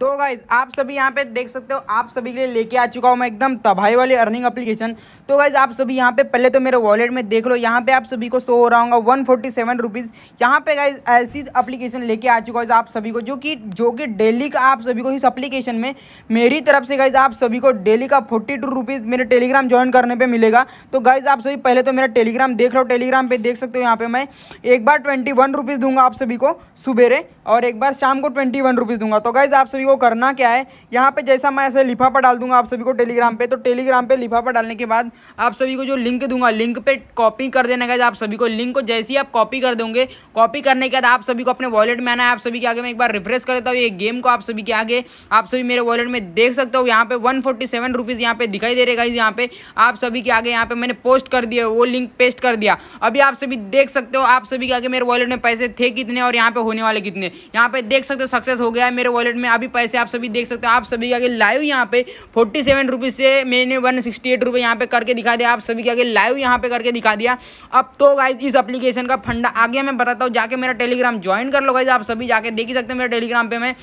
तो गाइज आप सभी यहाँ पे देख सकते हो आप सभी के लिए लेके आ चुका हूँ मैं एकदम तबाही वाली अर्निंग एप्लीकेशन तो गाइज आप सभी यहाँ पे पहले तो मेरे वॉलेट में देख लो यहाँ पे आप सभी को शो हो रहा होगा वन फोर्टी सेवन रुपीज़ यहाँ पे गाइज ऐसी अप्लीकेशन लेके आ चुका हूँ आप सभी को जो कि जो कि डेली का आप सभी को इस अप्लीकेशन में मेरी तरफ से गाइज आप सभी को डेली का फोर्टी टू रुपीज़ मेरे टेलीग्राम ज्वाइन करने पर मिलेगा तो गाइज आप सभी पहले तो मेरा टेलीग्राम देख लो टेलीग्राम पर देख सकते हो यहाँ पर मैं एक बार ट्वेंटी वन रुपीज़ दूंगा आप सभी को सुबेरे और एक बार शाम को ट्वेंटी वन रुपीज़ दूंगा तो गाइज आप सभी सभी को करना क्या है यहाँ पे जैसा मैं ऐसे लिफाफा डाल दूंगा आप सभी को टेलीग्राम पे तो टेलीग्राम पे लिफाफा डालने के बाद आप सभी को जो लिंक दूंगा लिंक पे कॉपी कर देने का आप सभी को लिंक को जैसे ही आप कॉपी कर दोगे कॉपी करने के बाद आप सभी को अपने वॉलेट में आना है आप सभी के आगे मैं एक बार रिफ्रेश कर देता हूँ ये गेम को आप सभी के आगे आप सभी मेरे वॉलेट में देख सकते हो यहाँ पे वन फोर्टी सेवन रुपीज़ यहाँ पे दिखाई दे रहे गाइज यहाँ पे आप सभी के आगे यहाँ पे मैंने पोस्ट कर दिया वो लिंक पेस्ट कर दिया अभी आप सभी देख सकते हो आप सभी के आगे मेरे वॉलेट में पैसे थे कितने और यहाँ पे होने वाले कितने यहाँ पे देख सकते हो सक्सेस हो गया है मेरे वॉलेट में अभी पैसे आप सभी देख सकते हो आप सभी के आगे लाइव यहाँ पे फोर्टी सेवन रुपीज़ से मैंने वन सिक्सटी एट रुपये यहाँ पे करके दिखा दिया आप सभी के आगे लाइव यहाँ पे करके दिखा दिया अब तो गाइज इस अपलीकेशन का फंडा आगे मैं बताता हूँ जाके मेरा टेलीग्राम ज्वाइन कर लो गाइज आप सभी जाके देख ही सकते हो मेरे टेलीग्राम पर मैं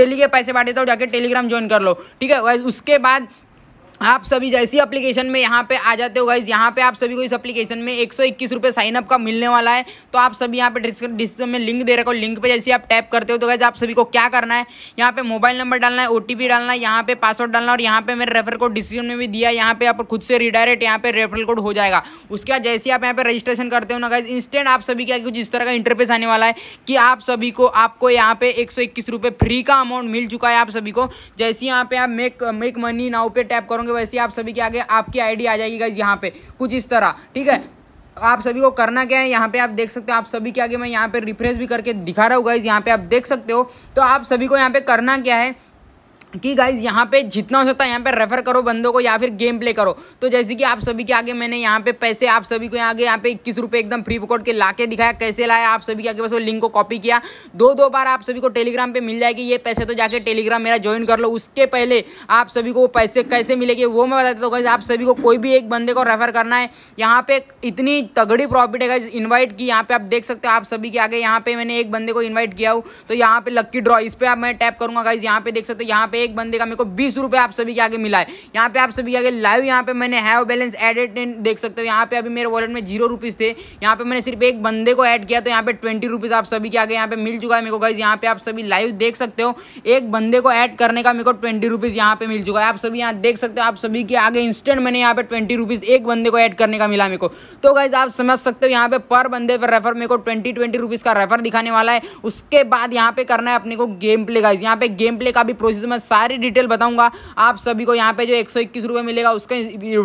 डेली के पैसे देता तो हूँ जाके टेलीग्राम ज्वाइन कर लो ठीक है उसके बाद आप सभी जैसी एप्लीकेशन में यहाँ पे आ जाते हो गाइज यहाँ पे आप सभी को इस एप्लीकेशन में एक सौ इक्कीस रुपये साइनअप का मिलने वाला है तो आप सभी यहाँ पे डिस्क्रिप्शन में लिंक दे हो लिंक पे जैसे आप टैप करते हो तो गाइज आप सभी को क्या करना है यहाँ पे मोबाइल नंबर डालना है ओ डालना है यहाँ पे पासवर्ड डालना और यहाँ पे मेरे रेफर कोड डिस्क्रिप्शन में भी दिया है यहाँ पे आप खुद से रिडायरेक्ट यहाँ पे रेफर कोड हो जाएगा उसके बाद जैसे आप यहाँ पे रजिस्ट्रेशन करते हो ना गाइज इंस्टेंट आप सभी क्या कुछ इस तरह का इंटरफेस आने वाला है कि आप सभी को आपको यहाँ पे एक सौ इक्कीस रुपये फ्री का अमाउंट मिल चुका है आप सभी को जैसे यहाँ पे आप मेक मेक मनी नाउ पे टैप करोगे बताऊंगे वैसे ही आप सभी के आगे आपकी आईडी आ जाएगी गाइज यहाँ पे कुछ इस तरह ठीक है आप सभी को करना क्या है यहाँ पे आप देख सकते हो आप सभी के आगे मैं यहाँ पे रिफ्रेश भी करके दिखा रहा हूँ गाइज यहाँ पे आप देख सकते हो तो आप सभी को यहाँ पे करना क्या है कि गाइज यहाँ पे जितना हो सकता है यहाँ पे रेफर करो बंदों को या फिर गेम प्ले करो तो जैसे कि आप सभी के आगे मैंने यहाँ पे पैसे आप सभी को आगे यहाँ पे इक्कीस रुपये एकदम फ्री कोड के ला के दिखाया कैसे लाया आप सभी के आगे बस वो लिंक को कॉपी किया दो दो बार आप सभी को टेलीग्राम पे मिल जाएगी ये पैसे तो जाके टेलीग्राम मेरा ज्वाइन कर लो उसके पहले आप सभी को पैसे कैसे मिलेंगे वो मैं बता देता हूँ गाइज आप सभी को कोई भी एक बंदे को रेफर करना है यहाँ पे इतनी तगड़ी प्रॉफिट है गाइज इन्वाइट की यहाँ पे आप देख सकते हो आप सभी के आगे यहाँ पे मैंने एक बंदे को इन्वाइट किया हूँ तो यहाँ पे लक्की ड्रॉ इस पर मैं टैप करूँगा गाइज यहाँ पे देख सकते हो यहाँ पे पे एक बंदे का मेरे को बीस रुपये आप सभी के आगे मिला है यहाँ पे आप सभी के आगे लाइव यहाँ पे मैंने हैव बैलेंस एडेड देख सकते हो यहाँ पे अभी मेरे वॉलेट में जीरो रुपीज़ थे यहाँ पे मैंने सिर्फ एक बंदे को ऐड किया तो यहाँ पे ट्वेंटी रुपीज़ आप सभी के आगे यहाँ पे मिल चुका है मेरे को गाइज यहाँ पे आप सभी लाइव देख सकते हो एक बंदे को ऐड करने का मेरे को ट्वेंटी रुपीज़ यहाँ पे मिल चुका है आप सभी यहाँ देख सकते हो आप सभी के आगे इंस्टेंट मैंने यहाँ पे ट्वेंटी रुपीज़ एक बंदे को ऐड करने का मिला मेरे को तो गाइज आप समझ सकते हो यहाँ पे पर बंदे पर रेफर मेरे को ट्वेंटी ट्वेंटी रुपीज़ का रेफर दिखाने वाला है उसके बाद यहाँ पे करना है अपने को गेम प्ले गाइज यहाँ पे गेम प्ले का भी प्रोसेस मैं सारी डिटेल बताऊंगा आप सभी को यहाँ पे जो एक सौ इक्कीस रुपये मिलेगा उसका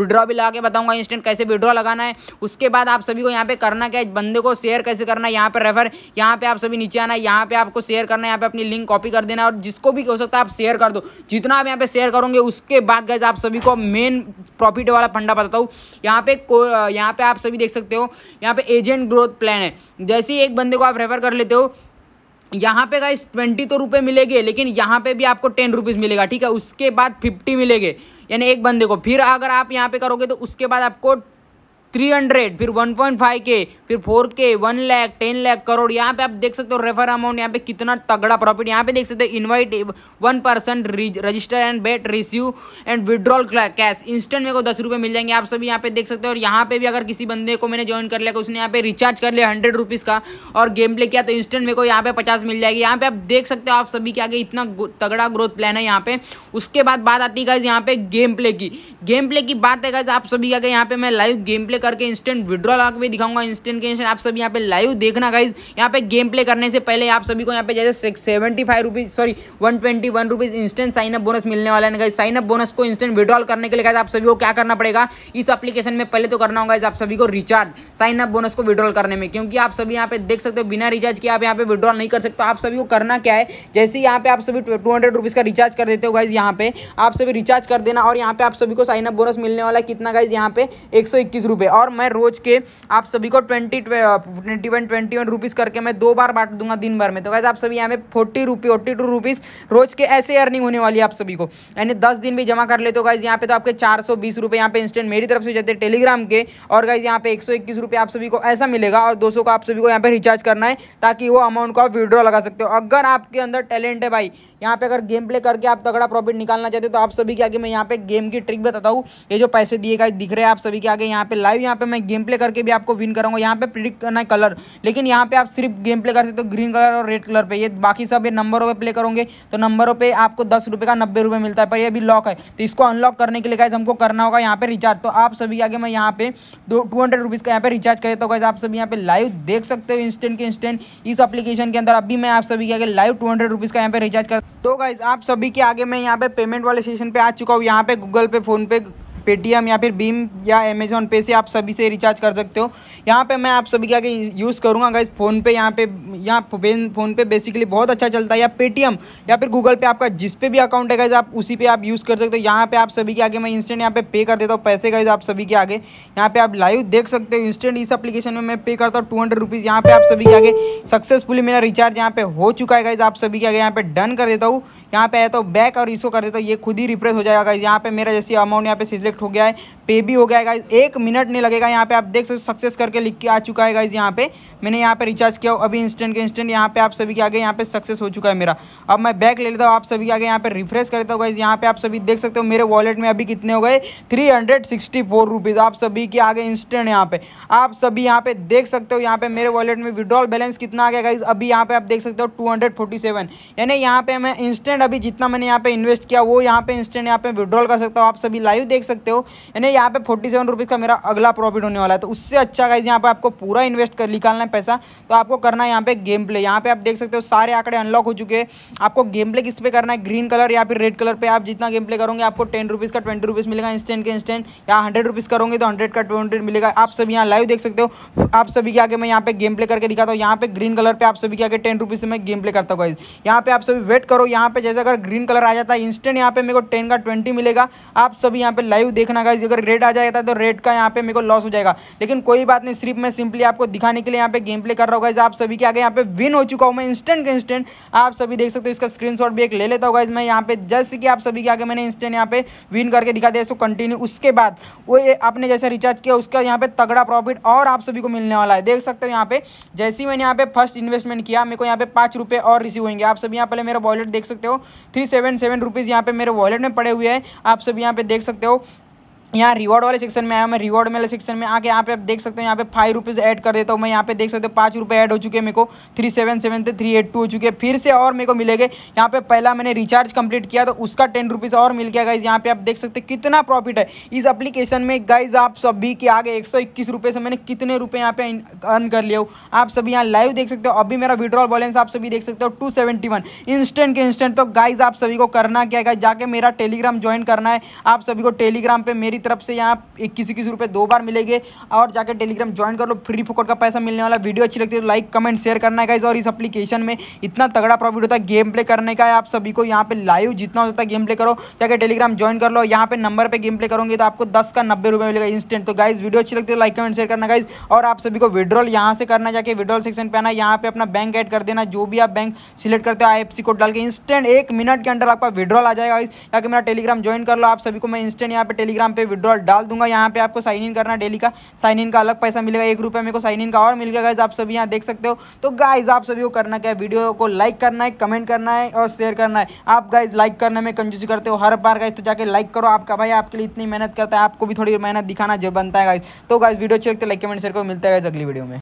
विड्रॉ भी लगा के बताऊंगा इंस्टेंट कैसे विड्रॉ लगाना है उसके बाद आप सभी को यहाँ पे करना क्या है बंदे को शेयर कैसे करना है यहाँ पर रेफर यहाँ पे आप सभी नीचे आना है यहाँ पे आपको शेयर करना है यहाँ पे अपनी लिंक कॉपी कर देना और जिसको भी हो सकता है आप शेयर कर दो जितना आप यहाँ पे शेयर करोगे उसके बाद गए आप सभी को मेन प्रॉफिट वाला फंडा बताता हूँ यहाँ पे यहाँ पे आप सभी देख सकते हो यहाँ पे एजेंट ग्रोथ प्लान है जैसे ही एक बंदे को आप रेफर कर लेते हो यहाँ पे गाइस ट्वेंटी तो रुपये मिलेंगे लेकिन यहाँ पे भी आपको टेन रुपीज़ मिलेगा ठीक है उसके बाद फिफ्टी मिलेंगे यानी एक बंदे को फिर अगर आप यहाँ पे करोगे तो उसके बाद आपको थ्री हंड्रेड फिर वन पॉइंट फाइव के फिर फोर के वन लैख टेन लैख करोड़ यहाँ पे आप देख सकते हो रेफर अमाउंट यहाँ पे कितना तगड़ा प्रॉफिट यहाँ पे देख सकते हो invite one percent register and bet receive and withdrawal cash instant मेरे को दस रुपये मिल जाएंगे आप सभी यहाँ पे देख सकते हो और यहाँ पे भी अगर किसी बंदे को मैंने ज्वाइन कर लिया उसने यहाँ पे रिचार्ज कर लिया हंड्रेड रुपीज़ का और गेम प्ले किया तो इंस्टेंट मेरे को यहाँ पे पचास मिल जाएगी यहाँ पे आप देख सकते हो आप सभी के आगे इतना तगड़ा ग्रोथ प्लान है यहाँ पे उसके बाद बात आती है यहाँ पे गेम प्ले की गेम प्ले की बात है आप सभी के आगे यहाँ पे मैं लाइव गेम प्ले करके इंस्टेंट विड्रॉल आके दिखाऊंगा इंस्टेंट के इंस्टेंट आप सभी यहाँ पे लाइव देखना गाइज यहाँ पे गेम प्ले करने से पहले आप सभी को यहाँ पे जैसे seventy five rupees sorry one twenty one rupees instant signup bonus मिलने वाला है गाइज साइनअप बोनस को इंस्टेंट विड्रॉल करने के लिए गाइज आप सभी को क्या करना पड़ेगा इस अपलीकेशन में पहले तो करना होगा आप सभी को रिचार्ज साइनअप बोनस को विड्रॉल करने में क्योंकि आप सभी यहाँ पे देख सकते हो बिना रिचार्ज के आप यहाँ पे विड्रॉल नहीं कर सकते तो आप सभी को करना क्या है जैसे यहाँ पे आप सभी टू हंड्रेड रुपीज़ का रिचार्ज कर देते हो गाइज यहाँ पे आप सभी रिचार्ज कर देना और यहाँ पे आप सभी को साइनअप बोनस मिलने वाला कितना गाइज यहाँ पे एक सौ इक्कीस रुपए और मैं रोज़ के आप सभी को twenty twenty one twenty one rupees करके मैं दो बार बांट दूंगा दिन भर में तो वैसे आप सभी यहाँ पे forty rupee forty two rupees रोज़ के ऐसे अर्निंग होने वाली है आप सभी को यानी दस दिन भी जमा कर ले तो गाइज यहाँ पे तो आपके चार सौ बीस रुपये यहाँ पे इंस्टेंट मेरी तरफ से जाते हैं टेलीग्राम के और गाइज यहाँ पे एक सौ इक्कीस रुपये आप सभी को ऐसा मिलेगा और दो सौ को आप सभी को यहाँ पे रिचार्ज करना है ताकि वो अमाउंट को आप विड्रॉ लगा सकते हो अगर आपके अंदर टैलेंट है भाई यहाँ पे अगर गेम प्ले करके आप तगड़ा प्रॉफिट निकालना चाहते हो तो आप सभी के आगे मैं यहाँ पे गेम की ट्रिक बताता हूँ ये जो पैसे दिए गए दिख रहे हैं आप सभी के आगे यहाँ पे लाइव यहाँ पे मैं गेम प्ले करके भी आपको विन कराऊंगा यहाँ पे प्रिडिक करना है कलर लेकिन यहाँ पे आप सिर्फ गेम प्ले कर सकते हो ग्रीन कलर और रेड कलर पर ये बाकी सब ये नंबरों पर प्ले करोगे तो नंबरों पर आपको दस का नब्बे मिलता है पर यह भी लॉक है तो इसको अनलॉक करने के लिए गाइज हमको करना होगा यहाँ पे रिचार्ज तो आप सभी आगे मैं यहाँ पे दो टू हंड्रेड रुपीज़ का यहाँ पे रिचार्ज करे तो गाइज आप सभी यहाँ पे लाइव देख सकते हो इंस्टेंट के इंस्टेंट इस अपलीकेशन के अंदर अभी मैं आप सभी के आगे लाइव टू हंड्रेड रुपीज़ का यहाँ पे रिचार्ज कर तो गाइज आप सभी के आगे मैं यहाँ पे पेमेंट वाले सेशन पे आ चुका हूँ यहाँ पे गूगल पे फ़ोनपे पेटीएम या फिर भीम या अमेज़ोन पे से आप सभी से रिचार्ज कर सकते हो यहाँ पे मैं आप सभी के आगे यूज़ करूँगा गाइज फ़ोन पे यहाँ पे यहाँ फ़ोन पे बेसिकली बहुत अच्छा चलता है या पेटीएम या फिर गूगल पे आपका जिस पे भी अकाउंट है गाइज आप उसी पे आप यूज़ कर सकते हो यहाँ पे आप सभी के आगे मैं इंस्टेंट यहाँ पे पे कर देता हूँ पैसे गाइज आप सभी के आगे यहाँ पे आप लाइव देख सकते हो इंस्टेंट इस अपलीकेशन में मैं पे करता हूँ टू हंड्रेड रुपीज़ यहाँ पे आप सभी के आगे सक्सेसफुली मेरा रिचार्ज यहाँ पे हो चुका है गाइज आप सभी के आगे यहाँ पे डन कर देता हूँ यहाँ पे है तो बैक और इसको कर देता तो ये खुद ही रिप्रेस हो जाएगा यहाँ पे मेरा जैसे अमाउंट यहाँ पे सिलेक्ट हो गया है पे भी हो गया है एक मिनट नहीं लगेगा यहाँ पे आप देख सकते सक्सेस करके लिख के आ चुका है गाइज यहाँ पे मैंने यहाँ पे रिचार्ज किया अभी इंस्टेंट के इंस्टेंट यहाँ पे आप सभी के आगे यहाँ पे सक्सेस हो चुका है मेरा अब मैं बैक ले लेता हूँ आप सभी के आगे यहाँ पे रिफ्रेश करता हूँ गाइज यहाँ पे आप सभी देख सकते हो मेरे वॉलेट में अभी कितने हो गए three hundred sixty four rupees आप सभी के आगे इंस्टेंट यहाँ पे आप सभी यहाँ पे देख सकते हो यहाँ पे मेरे वॉलेट में विड्रॉल बैलेंस कितना आ गया गाइज अभी यहाँ पे आप देख सकते हो टू हंड्रेड फोर्टी सेवन यानी यहाँ पे मैं इंस्टेंट अभी जितना मैंने यहाँ पे इन्वेस्ट किया वो यहाँ पे इंस्टेंट यहाँ पे विड्रॉल कर सकता हूँ आप सभी लाइव देख सकते हो यानी यहाँ पे फोर्टी सेवन रुपीज़ का मेरा अगला प्रॉफिट होने वाला है तो उससे अच्छा गाइज यहाँ पे आपको पूरा इन्वेस्ट कर निकालना है पैसा तो आपको करना है यहाँ पे गेम प्ले यहाँ पे आप देख सकते हो सारे आंकड़े अनलॉक हो चुके हैं आपको गेम प्ले किस पे करना है ग्रीन कलर या फिर रेड कलर पर आप जितना गेम प्ले करोगे आपको टेन रुपीज़ का ट्वेंटी रुपीज़ मिलेगा इंस्टेंट के इंस्टेंट या हंड्रेड रुपीज़ करोगे तो हंड्रेड का ट्वेंटी मिलेगा आप सभी यहाँ लाइव देख सकते हो आप सभी के आगे मैं यहाँ पे गेम प्ले करके दिखाता हूँ यहाँ पे ग्रीन कलर पर आप सभी के आगे टेन रुपीज़ से मैं गेम प्ले करता हूँ यहाँ पे आप सभी वेट करो यहाँ पे जैसे अगर ग्रीन कलर आ जाता है इंस्टेंट यहाँ पे मेरे को टेन का ट्वेंटी मिलेगा आप सभी यहाँ पे लाइव देखना गाइज अगर रेड आ जाएगा तो रेड का यहाँ पे मेरे को लॉस हो जाएगा लेकिन कोई बात नहीं सिर्फ मैं सिंपली आपको दिखाने के लिए यहाँ पे गेम प्ले कर रहा होगा आप सभी के आगे यहाँ पे विन हो चुका हूँ मैं इंस्टेंट का इंस्टेंट आप सभी देख सकते हो इसका स्क्रीन भी एक ले लेता होगा मैं यहाँ पे जैसे कि आप सभी के आगे मैंने इंस्टेंट यहाँ पे विन करके दिखा दिया इसको कंटिन्यू उसके बाद वो आपने जैसे रिचार्ज किया उसका यहाँ पे तगड़ा प्रॉफिट और आप सभी को मिलने वाला है देख सकते हो यहाँ पे जैसे ही मैंने यहाँ पे फर्स्ट इन्वेस्टमेंट किया मेरे को यहाँ पे पाँच रुपये और रिसीव होंगे आप सभी यहाँ पहले मेरा वॉलेट देख सकते हो थ्री सेवन सेवन रुपीज़ यहाँ पे मेरे वॉलेट में पड़े हुए हैं आप सभी यहाँ पे देख सकते हो यहाँ रिवॉर्ड वाले सेक्शन में आया मैं रिवॉर्ड वाले सेक्शन में आके यहाँ पे आप देख सकते हो यहाँ पे फाइव रुपीज़ ऐड कर देता हूँ मैं यहाँ पे देख सकते हो पाँच रुपये ऐड हो चुके हैं मेरे को थ्री सेवन सेवन से थ्री एट टू हो चुके हैं फिर से और मेरे को गए यहाँ पे पहला मैंने रिचार्ज कंप्लीट किया तो उसका टेन रुपीज़ और मिल गया गाइज यहाँ पे आप देख सकते हो कितना प्रॉफिट है इस अप्लीकेशन में गाइज आप सभी के आगे एक से मैंने कितने रुपये यहाँ पे अर्न कर लिया हूँ आप सभी यहाँ लाइव देख सकते हो अभी मेरा विड्रॉल बैलेंस आप सभी देख सकते हो टू सेवेंटी वन इंस्टेंट के इंस्टेंट तो गाइज आप सभी को करना क्या है जाके मेरा टेलीग्राम ज्वाइन करना है आप सभी को टेलीग्राम पर मेरी तरफ से यहाँ इक्कीस इक्कीस रुपये दो बार मिलेंगे और जाकर टेलीग्राम ज्वाइन कर लो फ्री फोकट का पैसा मिलने वाला वीडियो अच्छी लगती है तो लाइक कमेंट शेयर करना है गाइज और इस अपलीकेशन में इतना तगड़ा प्रॉफिट होता है गेम प्ले करने का है आप सभी को यहाँ पे लाइव जितना हो सकता है गेम प्ले करो जाकर टेलीग्राम ज्वाइन कर लो यहाँ पे नंबर पर गेम प्ले करोगे तो आपको दस का नब्बे रुपये मिलेगा इंस्टेंट तो गाइज वीडियो अच्छी लगती है लाइक कमेंट शेयर करना गाइज और आप सभी को विड्रॉल यहाँ से करना जाकर विड्रॉल सेक्शन पर आना यहाँ पे अपना बैंक ऐड कर देना जो भी आप बैंक सिलेक्ट करते हो आई कोड डाल के इंस्टेंट एक मिनट के अंदर आपका विड्रॉल आ जाएगा जाके मेरा टेलीग्राम ज्वाइन कर लो आप सभी को मैं इंस्टेंट यहाँ पे टेलीग्राम पे विड्रॉल डाल दूंगा यहाँ पे आपको साइन इन करना डेली का साइन इन का अलग पैसा मिलेगा एक रुपया मेरे को साइन इन का और मिल गया गाइज आप सभी यहाँ देख सकते हो तो गाइज आप सभी को करना क्या है वीडियो को लाइक करना है कमेंट करना है और शेयर करना है आप गाइज लाइक करने में कंजूसी करते हो हर बार गाइज तो जाके लाइक करो आपका भाई आपके लिए इतनी मेहनत करता है आपको भी थोड़ी मेहनत दिखाना जब बनता है गाइज तो गाइज वीडियो अच्छी लगती है लाइक कमेंट शेयर को मिलता है गाइज अगली वीडियो में